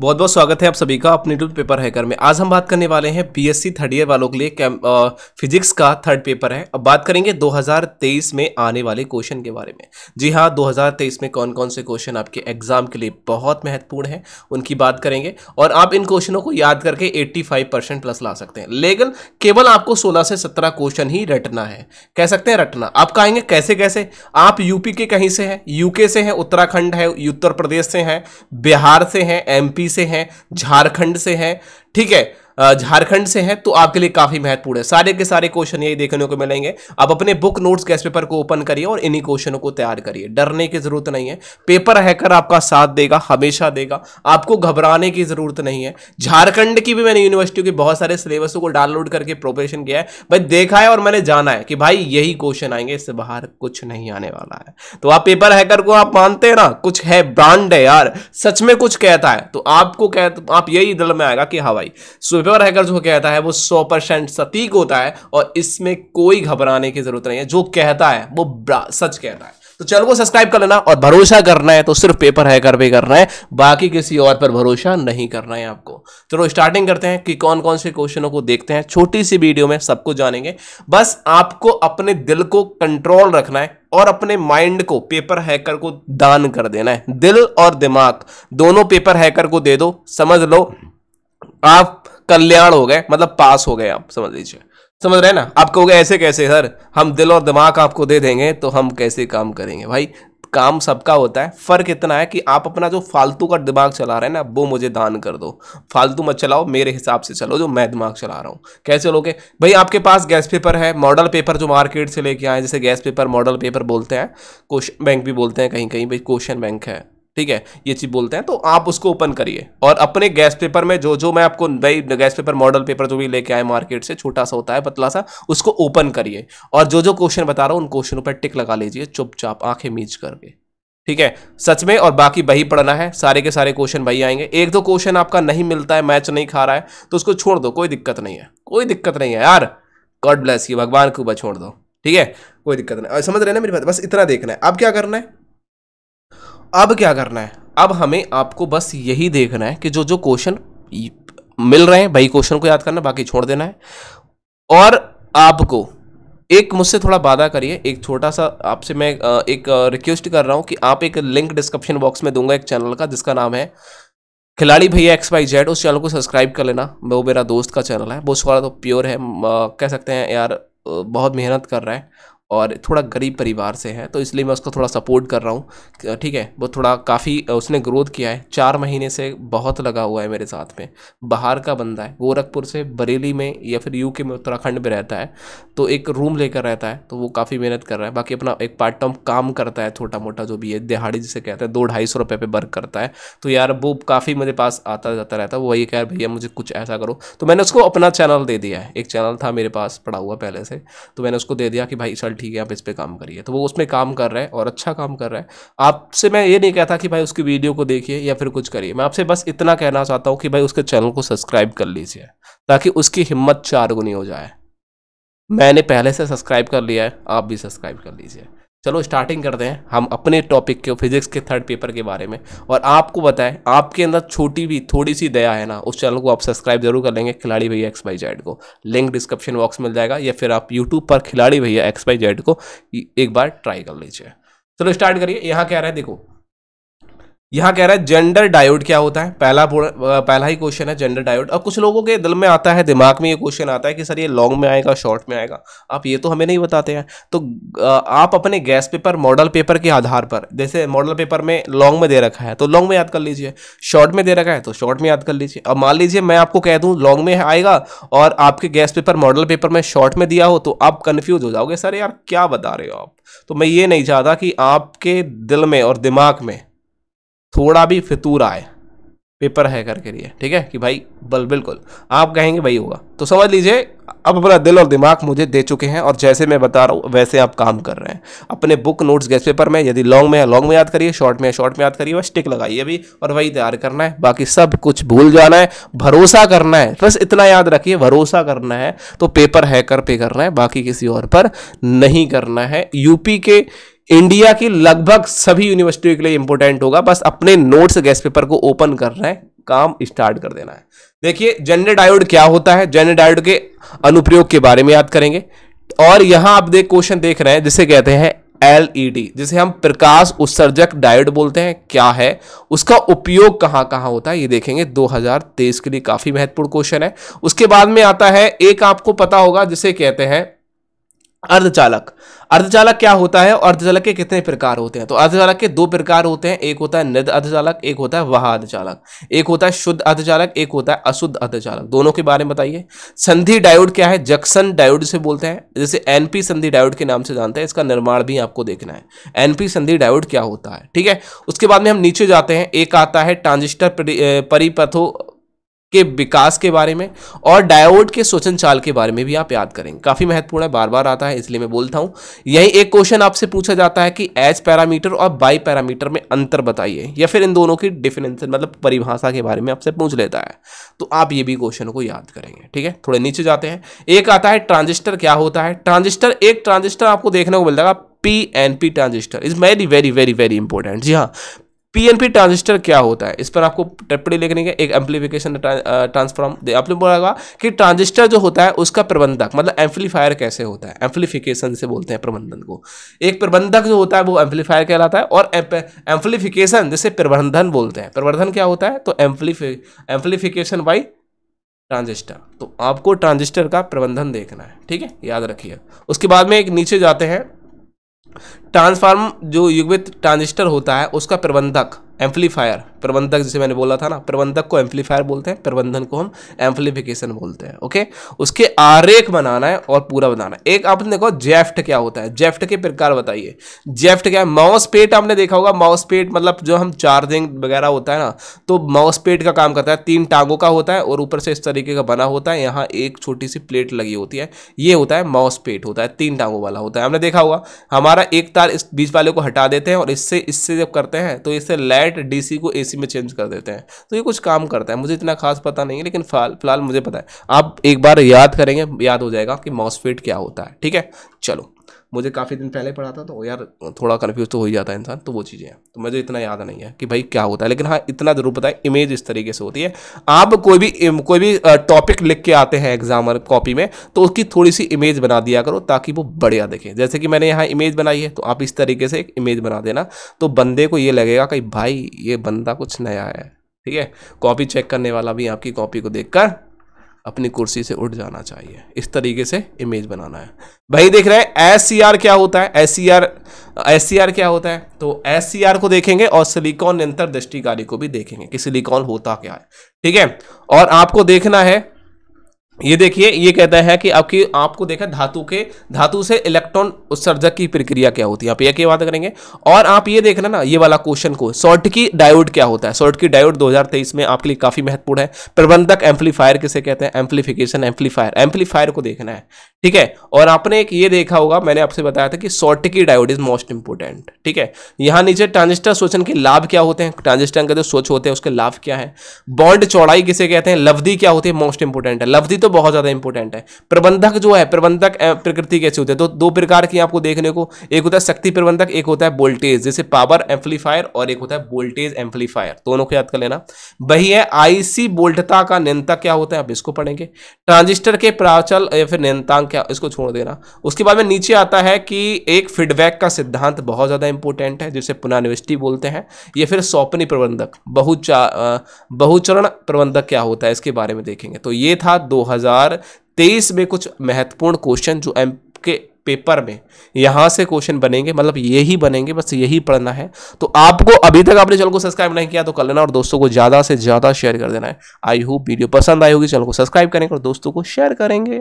बहुत बहुत स्वागत है आप सभी का अपने यूट्यूब पेपर हैकर में आज हम बात करने वाले हैं बीएससी थर्ड ईयर वालों के लिए आ, फिजिक्स का थर्ड पेपर है अब बात करेंगे 2023 में आने वाले क्वेश्चन के बारे में जी हाँ 2023 में कौन कौन से क्वेश्चन आपके एग्जाम के लिए बहुत महत्वपूर्ण हैं उनकी बात करेंगे और आप इन क्वेश्चनों को याद करके एट्टी प्लस ला सकते हैं लेकिन केवल आपको सोलह से सत्रह क्वेश्चन ही रटना है कह सकते हैं रटना आप कहेंगे कैसे कैसे आप यूपी के कहीं से हैं यूके से हैं उत्तराखंड है उत्तर प्रदेश से हैं बिहार से हैं एम से हैं झारखंड से हैं ठीक है झारखंड से हैं तो आपके लिए काफ़ी महत्वपूर्ण है सारे के सारे क्वेश्चन यही देखने को मिलेंगे आप अपने बुक नोट्स गैस पेपर को ओपन करिए और इन्हीं क्वेश्चनों को तैयार करिए डरने की जरूरत नहीं है पेपर हैकर आपका साथ देगा हमेशा देगा आपको घबराने की जरूरत नहीं है झारखंड की भी मैंने यूनिवर्सिटी के बहुत सारे सिलेबसों को डाउनलोड करके प्रोपरेशन किया है भाई देखा है और मैंने जाना है कि भाई यही क्वेश्चन आएंगे इससे बाहर कुछ नहीं आने वाला है तो आप पेपर हैकर को आप मानते हैं ना कुछ है ब्रांड है यार सच में कुछ कहता है तो आपको कह आप यही दल में आएगा कि हाँ भाई साइबर हैकर जो कहता है वो सौ परसेंट सटीक होता है और इसमें कोई घबराने की जरूरत नहीं है जो कहता है वो सच कहता है तो चैनल को सब्सक्राइब कर लेना और भरोसा करना है तो सिर्फ पेपर हैकर पे करना है बाकी किसी और पर भरोसा नहीं करना है आपको चलो तो स्टार्टिंग करते हैं कि कौन कौन से क्वेश्चनों को देखते हैं छोटी सी वीडियो में सबको जानेंगे बस आपको अपने दिल को कंट्रोल रखना है और अपने माइंड को पेपर हैकर को दान कर देना है दिल और दिमाग दोनों पेपर हैकर को दे दो समझ लो आप कल्याण हो गए मतलब पास हो गए आप समझ लीजिए समझ रहे हैं ना आप कहोगे ऐसे कैसे सर हम दिल और दिमाग आपको दे देंगे तो हम कैसे काम करेंगे भाई काम सबका होता है फ़र्क इतना है कि आप अपना जो फालतू का दिमाग चला रहे हैं ना वो मुझे दान कर दो फालतू मत चलाओ मेरे हिसाब से चलो जो मैं दिमाग चला रहा हूँ कैसे चलोगे भाई आपके पास गैस पेपर है मॉडल पेपर जो मार्केट से लेके आए जैसे गैस पेपर मॉडल पेपर बोलते हैं क्वेश्चन बैंक भी बोलते हैं कहीं कहीं भाई क्वेश्चन बैंक है ठीक है ये चीज़ बोलते हैं तो आप उसको ओपन करिए और अपने गैस पेपर में जो जो मैं आपको भाई गैस पेपर मॉडल पेपर जो भी लेके आए मार्केट से छोटा सा होता है पतला सा उसको ओपन करिए और जो जो क्वेश्चन बता रहा हूँ उन क्वेश्चनों पर टिक लगा लीजिए चुपचाप आंखें मीच करके ठीक है सच में और बाकी वही पढ़ना है सारे के सारे क्वेश्चन वही आएंगे एक दो क्वेश्चन आपका नहीं मिलता है मैच नहीं खा रहा है तो उसको छोड़ दो कोई दिक्कत नहीं है कोई दिक्कत नहीं है यार गॉड ब्लेस यू भगवान को ऊपर छोड़ दो ठीक है कोई दिक्कत नहीं समझ रहे ना मेरी बात बस इतना देखना है अब क्या करना है अब क्या करना है अब हमें आपको बस यही देखना है कि जो जो क्वेश्चन मिल रहे हैं भाई क्वेश्चन को याद करना बाकी छोड़ देना है और आपको एक मुझसे थोड़ा वादा करिए एक छोटा सा आपसे मैं एक रिक्वेस्ट कर रहा हूँ कि आप एक लिंक डिस्क्रिप्शन बॉक्स में दूंगा एक चैनल का जिसका नाम है Khiladi Bhaiya X Y Z उस चैनल को सब्सक्राइब कर लेना वो मेरा दोस्त का चैनल है वो थोड़ा तो प्योर है कह सकते हैं यार बहुत मेहनत कर रहा है और थोड़ा गरीब परिवार से है तो इसलिए मैं उसको थोड़ा सपोर्ट कर रहा हूँ ठीक है वो थोड़ा काफ़ी उसने ग्रोथ किया है चार महीने से बहुत लगा हुआ है मेरे साथ में बाहर का बंदा है गोरखपुर से बरेली में या फिर यूके में उत्तराखंड में रहता है तो एक रूम लेकर रहता है तो वो काफ़ी मेहनत कर रहा है बाकी अपना एक पार्ट टाइम काम करता है छोटा मोटा जो भी है दिहाड़ी जिसे कहते हैं दो ढाई सौ रुपये पे वर्क करता है तो यार वो काफ़ी मेरे पास आता जाता रहता है वो वही कह भैया मुझे कुछ ऐसा करो तो मैंने उसको अपना चैनल दे दिया है एक चैनल था मेरे पास पड़ा हुआ पहले से तो मैंने उसको दे दिया कि भाई चल ठीक है आप इस पर काम करिए तो वो उसमें काम कर रहा है और अच्छा काम कर रहा है आपसे मैं ये नहीं कहता कि भाई उसकी वीडियो को देखिए या फिर कुछ करिए मैं आपसे बस इतना कहना चाहता हूँ कि भाई उसके चैनल को सब्सक्राइब कर लीजिए ताकि उसकी हिम्मत चार गुनी हो जाए मैंने पहले से सब्सक्राइब कर लिया है आप भी सब्सक्राइब कर लीजिए चलो स्टार्टिंग करते हैं हम अपने टॉपिक के फिजिक्स के थर्ड पेपर के बारे में और आपको बताएं आपके अंदर छोटी भी थोड़ी सी दया है ना उस चैनल को आप सब्सक्राइब जरूर कर लेंगे Khiladi Bhaiya X Y Z को लिंक डिस्क्रिप्शन बॉक्स मिल जाएगा या फिर आप यूट्यूब पर खिलाड़ी भैया एक्स बाई जेड को एक बार ट्राई कर लीजिए चलो स्टार्ट करिए यहाँ क्या रहा है देखो यहाँ कह रहा है जेंडर डायोड क्या होता है पहला पहला ही क्वेश्चन है जेंडर डायोड अब कुछ लोगों के दिल में आता है दिमाग में ये क्वेश्चन आता है कि सर ये लॉन्ग में आएगा शॉर्ट में आएगा आप ये तो हमें नहीं बताते हैं तो आप अपने गैस पेपर मॉडल पेपर के आधार पर जैसे मॉडल पेपर में लॉन्ग में दे रखा है तो लॉन्ग में याद कर लीजिए शॉर्ट में दे रखा है तो शॉर्ट में याद कर लीजिए अब मान लीजिए मैं आपको कह दूँ लॉन्ग में आएगा और आपके गैस पेपर मॉडल पेपर में शॉर्ट में दिया हो तो आप कन्फ्यूज हो जाओगे सर यार क्या बता रहे हो आप तो मैं ये नहीं चाहता कि आपके दिल में और दिमाग में थोड़ा भी फितूर आए पेपर हैकर के लिए ठीक है कि भाई बल बिल्कुल आप कहेंगे भाई होगा तो समझ लीजिए अब अपना दिल और दिमाग मुझे दे चुके हैं और जैसे मैं बता रहा हूँ वैसे आप काम कर रहे हैं अपने बुक नोट्स गेस्ट पेपर में यदि लॉन्ग में है लॉन्ग में याद करिए शॉर्ट में है शॉर्ट में याद करिए स्टिक लगाइए अभी और वही तैयार करना है बाकी सब कुछ भूल जाना है भरोसा करना है बस इतना याद रखिए भरोसा करना है तो पेपर हैकर पे करना है बाकी किसी और पर नहीं करना है यूपी के इंडिया की लगभग सभी यूनिवर्सिटियों के लिए इंपोर्टेंट होगा बस अपने नोट्स गैस पेपर को ओपन करना है काम स्टार्ट कर देना है देखिए जेनर डायोड क्या होता है जेनर डायोड के अनुप्रयोग के बारे में याद करेंगे और यहां आप देख क्वेश्चन देख रहे हैं जिसे कहते हैं एलईडी e जिसे हम प्रकाश उत्सर्जक डायोड बोलते हैं क्या है उसका उपयोग कहाँ कहां होता है ये देखेंगे 2023 के लिए काफी महत्वपूर्ण क्वेश्चन है उसके बाद में आता है एक आपको पता होगा जिसे कहते हैं अर्धचालक अर्धचालक क्या होता है और अर्धचालक के कितने प्रकार होते हैं तो अर्धचालक के दो प्रकार होते हैं एक होता है निर्द अर्धचालक एक होता है वहा अर्धचालक एक होता है शुद्ध अर्धचालक एक होता है अशुद्ध अर्धचालक दोनों के बारे में बताइए संधि डायोड क्या है जक्सन डायोड से बोलते हैं जैसे एनपी संधि डायोड के नाम से जानते हैं इसका निर्माण भी आपको देखना है एनपी संधि डायोड क्या होता है ठीक है उसके बाद में हम नीचे जाते हैं एक आता है ट्रांजिस्टर परिपथो के विकास के बारे में और डायोड के शोषण चाल के बारे में भी आप याद करेंगे काफ़ी महत्वपूर्ण है बार बार आता है इसलिए मैं बोलता हूँ यही एक क्वेश्चन आपसे पूछा जाता है कि एच पैरामीटर और बाई पैरामीटर में अंतर बताइए या फिर इन दोनों की डिफिनेशन मतलब परिभाषा के बारे में आपसे पूछ लेता है तो आप ये भी क्वेश्चन को याद करेंगे ठीक है थोड़े नीचे जाते हैं एक आता है ट्रांजिस्टर क्या होता है ट्रांजिस्टर एक ट्रांजिस्टर आपको देखने को मिल जाएगा P N P transistor is very very very very important जी हाँ पीएनपी ट्रांजिस्टर क्या होता है इस पर आपको टिप्पणी लिखने के एक एम्पलीफिकेशन ट्रांसफॉर्म आपने बोला कि ट्रांजिस्टर जो होता है उसका प्रबंधक मतलब एम्पलीफायर कैसे होता है एम्पलीफिकेशन से बोलते हैं प्रबंधन को एक प्रबंधक जो होता है वो एम्पलीफायर कहलाता है और एम्पलीफिकेशन जिसे प्रबंधन बोलते हैं प्रबंधन क्या होता है तो एम्पलीफि एम्पलीफिकेशन बाई ट्रांजिस्टर तो आपको ट्रांजिस्टर का प्रबंधन देखना है ठीक है याद रखिए उसके बाद में एक नीचे जाते हैं ट्रांसफार्म जो युग्मित ट्रांजिस्टर होता है उसका प्रबंधक एम्पलीफायर प्रबंधक जिसे मैंने बोला था ना प्रबंधक को एम्पलीफायर बोलते हैं प्रबंधन को हम एम्पलीफिकेशन बोलते हैं ओके उसके आरेख बनाना है और पूरा बनाना एक आपने देखो जेफ्ट क्या होता है जेफ्ट के प्रकार बताइए जेफ्ट क्या है माउस पेट आपने देखा होगा माउस पेट मतलब जो हम चार्जिंग वगैरह होता है ना तो माउस पेट का काम करता है तीन टांगों का होता है और ऊपर से इस तरीके का बना होता है यहाँ एक छोटी सी प्लेट लगी होती है ये होता है माउस पेट होता है तीन टांगों वाला होता है हमने देखा होगा हमारा एक तार इस बीच वाले को हटा देते हैं और इससे इससे जब करते हैं तो इससे लैट डायरेक्ट डीसी को एसी में चेंज कर देते हैं तो ये कुछ काम करता है मुझे इतना खास पता नहीं है लेकिन फिलहाल मुझे पता है आप एक बार याद करेंगे याद हो जाएगा कि मॉसफेट क्या होता है ठीक है चलो मुझे काफ़ी दिन पहले पढ़ा था तो यार थोड़ा कन्फ्यूज तो हो ही जाता है इंसान तो वो चीज़ें हैं तो मुझे इतना याद नहीं है कि भाई क्या होता है लेकिन हाँ इतना ज़रूर पता है इमेज इस तरीके से होती है आप कोई भी कोई भी टॉपिक लिख के आते हैं एग्जामर कॉपी में तो उसकी थोड़ी सी इमेज बना दिया करो ताकि वो बढ़िया दिखे जैसे कि मैंने यहाँ इमेज बनाई है तो आप इस तरीके से एक इमेज बना देना तो बंदे को ये लगेगा कि भाई ये बंदा कुछ नया है ठीक है कॉपी चेक करने वाला भी आपकी कॉपी को देखकर अपनी कुर्सी से उठ जाना चाहिए इस तरीके से इमेज बनाना है भाई देख रहे हैं एस क्या होता है एस एस क्या होता है तो एस को देखेंगे और सिलिकॉन अंतर दृष्टिकारी को भी देखेंगे कि सिलिकॉन होता क्या है ठीक है और आपको देखना है ये देखिए ये कहता है कि आपकी आपको देखा धातु के धातु से इलेक्ट्रॉन उत्सर्जक की प्रक्रिया क्या होती है आप ये की बात करेंगे और आप ये देखना ना ये वाला क्वेश्चन को शॉर्ट की डायोड क्या होता है शॉर्ट की डायोड 2023 में आपके लिए काफ़ी महत्वपूर्ण है प्रबंधक एम्पलीफायर किसे कहते हैं एम्पलीफिकेशन एम्पलीफायर एम्पलीफायर को देखना है ठीक है और आपने एक ये देखा होगा मैंने आपसे बताया था कि की डायोड इज मोस्ट इंपोर्टेंट ठीक है यहाँ नीचे ट्रांजिस्टर सोचन के लाभ क्या होते हैं ट्रांजिस्टर का जो सोच होते हैं उसके लाभ क्या है बॉन्ड चौड़ाई किसे कहते हैं लवधि क्या होती है मोस्ट इंपोर्टेंट है लवधि तो बहुत ज़्यादा इंपोर्टेंट है प्रबंधक जो है प्रबंधक प्रकृति कैसे होते हैं तो दो प्रकार की आपको देखने को एक होता है शक्ति प्रबंधक एक होता है वोल्टेज जैसे पावर एम्पलीफायर और एक होता है वोल्टेज एम्पलीफायर दोनों को याद कर लेना वही है आईसी वोल्टता का नियंत्रक क्या होता है आप इसको पढ़ेंगे ट्रांजिस्टर के प्राचल या फिर नियंत्रण क्या इसको छोड़ देना उसके बाद में नीचे आता है कि एक फीडबैक का सिद्धांत बहुत ज़्यादा इंपॉर्टेंट है जिसे पुनानिविष्टि बोलते हैं ये फिर सौपनी प्रबंधक बहुचा बहुचरण प्रबंधक क्या होता है इसके बारे में देखेंगे तो ये था दो में कुछ महत्वपूर्ण क्वेश्चन जो एम के पेपर में यहां से क्वेश्चन बनेंगे मतलब यही बनेंगे बस यही पढ़ना है तो आपको अभी तक आपने चैनल को सब्सक्राइब नहीं किया तो कर लेना और दोस्तों को ज़्यादा से ज़्यादा शेयर कर देना है आई होप वीडियो पसंद आई होगी चैनल को सब्सक्राइब करेंगे और दोस्तों को शेयर करेंगे